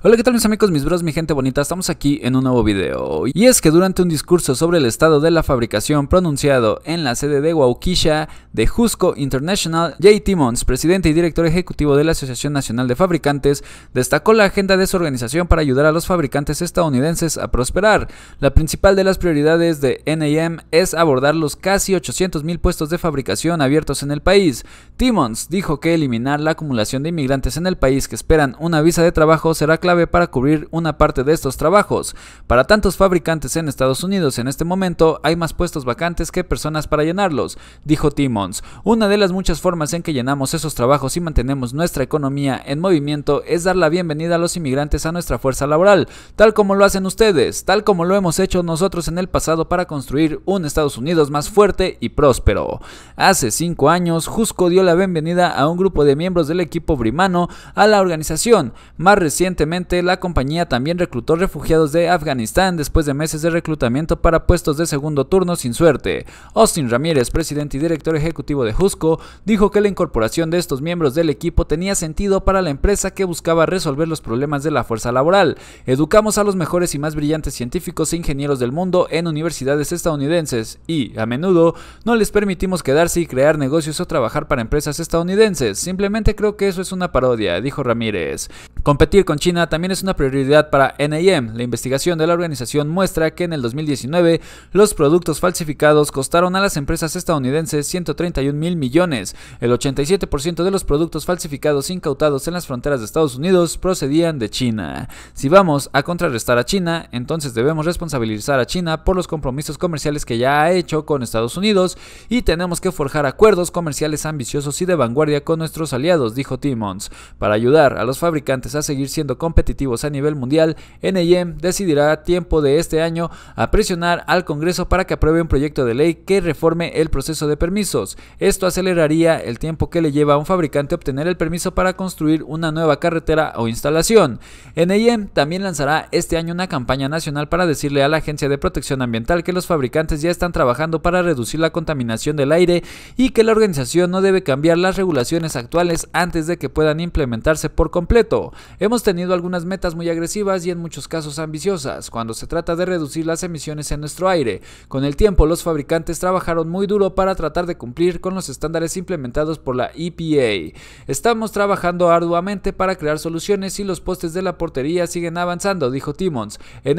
Hola, ¿qué tal mis amigos, mis bros, mi gente bonita? Estamos aquí en un nuevo video. Y es que durante un discurso sobre el estado de la fabricación pronunciado en la sede de Waukesha de Jusco International, Jay Timmons, presidente y director ejecutivo de la Asociación Nacional de Fabricantes, destacó la agenda de su organización para ayudar a los fabricantes estadounidenses a prosperar. La principal de las prioridades de NAM es abordar los casi 800 mil puestos de fabricación abiertos en el país. Timmons dijo que eliminar la acumulación de inmigrantes en el país que esperan una visa de trabajo será clave clave para cubrir una parte de estos trabajos. Para tantos fabricantes en Estados Unidos en este momento hay más puestos vacantes que personas para llenarlos, dijo Timmons. Una de las muchas formas en que llenamos esos trabajos y mantenemos nuestra economía en movimiento es dar la bienvenida a los inmigrantes a nuestra fuerza laboral, tal como lo hacen ustedes, tal como lo hemos hecho nosotros en el pasado para construir un Estados Unidos más fuerte y próspero. Hace cinco años, Jusco dio la bienvenida a un grupo de miembros del equipo brimano a la organización. Más recientemente, la compañía también reclutó refugiados de Afganistán después de meses de reclutamiento para puestos de segundo turno sin suerte. Austin Ramírez, presidente y director ejecutivo de Jusco, dijo que la incorporación de estos miembros del equipo tenía sentido para la empresa que buscaba resolver los problemas de la fuerza laboral. Educamos a los mejores y más brillantes científicos e ingenieros del mundo en universidades estadounidenses y, a menudo, no les permitimos quedarse y crear negocios o trabajar para empresas estadounidenses. Simplemente creo que eso es una parodia, dijo Ramírez. Competir con China también es una prioridad para NIM. La investigación de la organización muestra que en el 2019 los productos falsificados costaron a las empresas estadounidenses 131 mil millones. El 87% de los productos falsificados incautados en las fronteras de Estados Unidos procedían de China. Si vamos a contrarrestar a China, entonces debemos responsabilizar a China por los compromisos comerciales que ya ha hecho con Estados Unidos y tenemos que forjar acuerdos comerciales ambiciosos y de vanguardia con nuestros aliados, dijo Timmons, para ayudar a los fabricantes a seguir siendo competitivos competitivos a nivel mundial, NIM decidirá a tiempo de este año a presionar al Congreso para que apruebe un proyecto de ley que reforme el proceso de permisos. Esto aceleraría el tiempo que le lleva a un fabricante obtener el permiso para construir una nueva carretera o instalación. NIM también lanzará este año una campaña nacional para decirle a la Agencia de Protección Ambiental que los fabricantes ya están trabajando para reducir la contaminación del aire y que la organización no debe cambiar las regulaciones actuales antes de que puedan implementarse por completo. Hemos tenido algunos unas metas muy agresivas y en muchos casos ambiciosas, cuando se trata de reducir las emisiones en nuestro aire. Con el tiempo, los fabricantes trabajaron muy duro para tratar de cumplir con los estándares implementados por la EPA. Estamos trabajando arduamente para crear soluciones y los postes de la portería siguen avanzando, dijo Timmons. En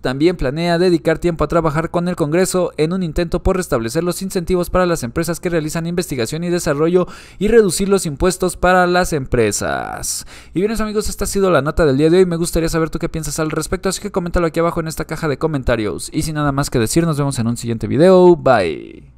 también planea dedicar tiempo a trabajar con el Congreso en un intento por restablecer los incentivos para las empresas que realizan investigación y desarrollo y reducir los impuestos para las empresas. Y bien, amigos, esta ha sido la nota de del día de hoy. Me gustaría saber tú qué piensas al respecto, así que coméntalo aquí abajo en esta caja de comentarios. Y sin nada más que decir, nos vemos en un siguiente video. Bye.